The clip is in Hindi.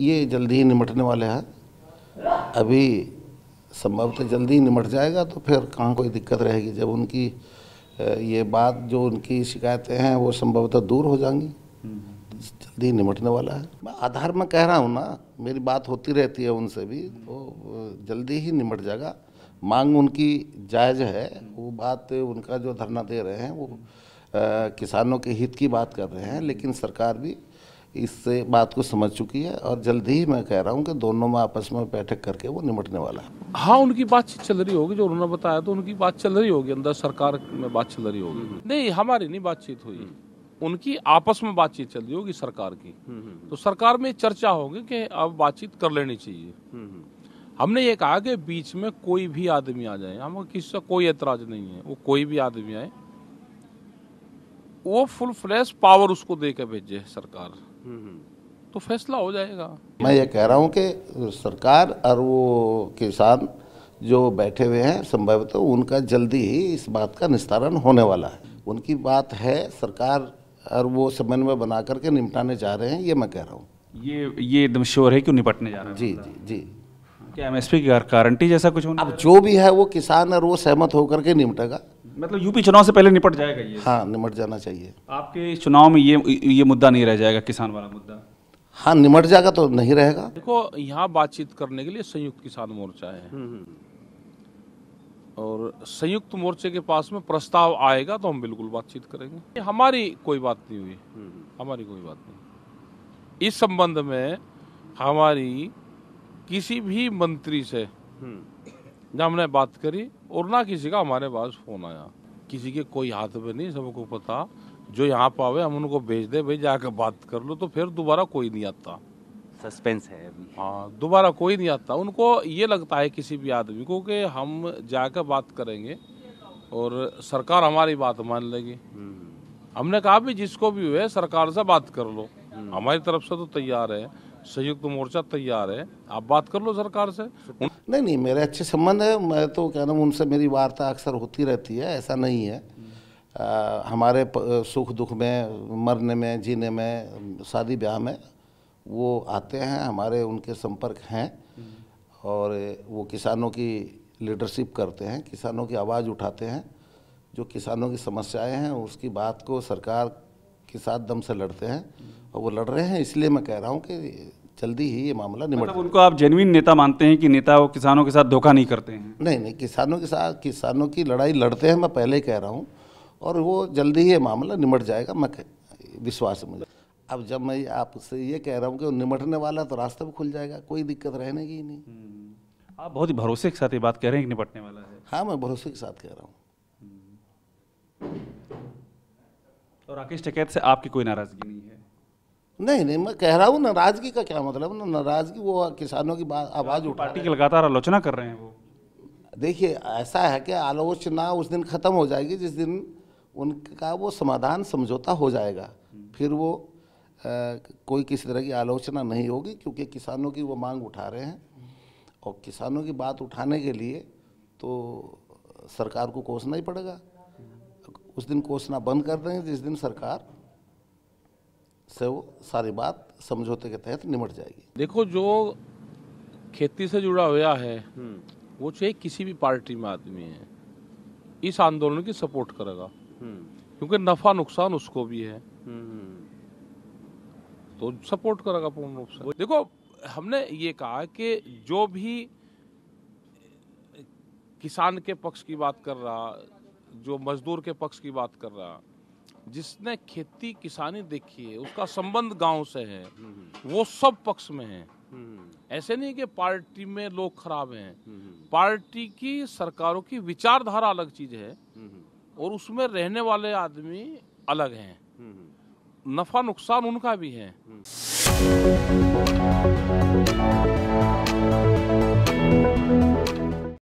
ये जल्दी ही निमटने वाले हैं अभी संभवतः जल्दी ही निमट जाएगा तो फिर कहाँ कोई दिक्कत रहेगी जब उनकी ये बात जो उनकी शिकायतें हैं वो संभवतः दूर हो जाएंगी जल्दी निमटने वाला है मैं आधार में कह रहा हूँ ना मेरी बात होती रहती है उनसे भी तो जल्दी ही निमट जाएगा मांग उनकी जायज़ है वो बात उनका जो धरना दे रहे हैं वो आ, किसानों के हित की बात कर रहे हैं लेकिन सरकार भी इससे बात को समझ चुकी है और जल्द ही मैं कह रहा हूँ कि दोनों में आपस में बैठक करके वो निमटने वाला है हाँ उनकी बातचीत चल रही होगी जो उन्होंने बताया तो उनकी बात चल रही होगी अंदर सरकार में बात चल रही होगी हम्म। नहीं हमारी नहीं बातचीत हुई हम्म। उनकी आपस में बातचीत चल रही होगी सरकार की हम्म, तो सरकार में चर्चा होगी कि अब बातचीत कर लेनी चाहिए हमने ये कहा कि बीच में कोई भी आदमी आ जाए हम किसी का कोई ऐतराज नहीं है वो कोई भी आदमी आए वो फुल फ्लैश पावर उसको दे के भेजे सरकार तो फैसला हो जाएगा मैं ये कह रहा हूँ कि सरकार और वो किसान जो बैठे हुए हैं संभवतः उनका जल्दी ही इस बात का निस्तारण होने वाला है उनकी बात है सरकार और वो समन्वय बना करके निपटाने जा रहे हैं ये मैं कह रहा हूँ ये ये एकदम श्योर है कि निपटने जा रहे हैं जी जी जी क्या पी की गारंटी जैसा कुछ अब जो भी है वो किसान और वो सहमत होकर के निपटेगा मतलब यूपी चुनाव से पहले निपट जाएगा ये हाँ निमट जाना चाहिए आपके चुनाव में ये ये मुद्दा नहीं रह जाएगा किसान वाला मुद्दा हाँ निमट जाएगा तो नहीं रहेगा देखो यहाँ बातचीत करने के लिए संयुक्त किसान मोर्चा है हम्म, हम्म। और संयुक्त मोर्चे के पास में प्रस्ताव आएगा तो हम बिल्कुल बातचीत करेंगे हमारी कोई बात नहीं हुई हम्म, हमारी कोई बात नहीं इस संबंध में हमारी किसी भी मंत्री से जब हमने बात करी और ना किसी का हमारे पास फोन आया किसी के कोई हाथ में नहीं सबको पता जो यहाँ पावे हम उनको भेज दे भाई जाके बात कर लो तो फिर दोबारा कोई नहीं आता सस्पेंस है हाँ दोबारा कोई नहीं आता उनको ये लगता है किसी भी आदमी को कि हम जाकर बात करेंगे और सरकार हमारी बात मान लेगी हम्म। हमने कहा भी जिसको भी हुए सरकार से बात कर लो हम्म। हमारी तरफ से तो तैयार है संयुक्त मोर्चा तैयार है आप बात कर लो सरकार से नहीं नहीं मेरे अच्छे संबंध है मैं तो रहा हूँ उनसे मेरी वार्ता अक्सर होती रहती है ऐसा नहीं है आ, हमारे सुख दुख में मरने में जीने में शादी ब्याह में वो आते हैं हमारे उनके संपर्क हैं और वो किसानों की लीडरशिप करते हैं किसानों की आवाज़ उठाते हैं जो किसानों की समस्याएं हैं उसकी बात को सरकार के साथ दम से लड़ते हैं और वो लड़ रहे हैं इसलिए मैं कह रहा हूँ कि जल्दी ही ये मामला निमट मतलब उनको आप जेनविन नेता मानते हैं कि नेता वो किसानों के साथ धोखा नहीं करते हैं नहीं नहीं किसानों के साथ किसानों की लड़ाई लड़ते हैं मैं पहले ही कह रहा हूँ और वो जल्दी ही ये मामला निमट जाएगा मैं विश्वास मुझे अब जब मैं आपसे ये कह रहा हूँ कि निमटने वाला तो रास्ता भी खुल जाएगा कोई दिक्कत रहने की नहीं हम्म। आप बहुत ही भरोसे के साथ ये बात कह रहे हैं कि निपटने वाला है हाँ मैं भरोसे के साथ कह रहा हूँ तो राकेश टिकैत से आपकी कोई नाराजगी नहीं है नहीं नहीं मैं कह रहा हूँ नाराजगी का क्या मतलब ना नाराजगी वो किसानों की बात आवाज़ उठा पार्टी की लगातार आलोचना कर रहे हैं वो देखिए ऐसा है कि आलोचना उस दिन ख़त्म हो जाएगी जिस दिन उनका वो समाधान समझौता हो जाएगा फिर वो आ, कोई किसी तरह की आलोचना नहीं होगी क्योंकि किसानों की वो मांग उठा रहे हैं और किसानों की बात उठाने के लिए तो सरकार को कोसना ही पड़ेगा उस दिन कोसना बंद कर देंगे जिस दिन सरकार से वो सारी बात समझौते के तहत निमट जाएगी देखो जो खेती से जुड़ा हुआ है वो चाहे किसी भी पार्टी में आदमी है इस आंदोलन की सपोर्ट करेगा क्योंकि नफा नुकसान उसको भी है तो सपोर्ट करेगा पूर्ण रूप से देखो हमने ये कहा कि जो भी किसान के पक्ष की बात कर रहा जो मजदूर के पक्ष की बात कर रहा जिसने खेती किसानी देखी है उसका संबंध गांव से है वो सब पक्ष में है ऐसे नहीं कि पार्टी में लोग खराब हैं पार्टी की सरकारों की विचारधारा अलग चीज है और उसमें रहने वाले आदमी अलग हैं नफा नुकसान उनका भी है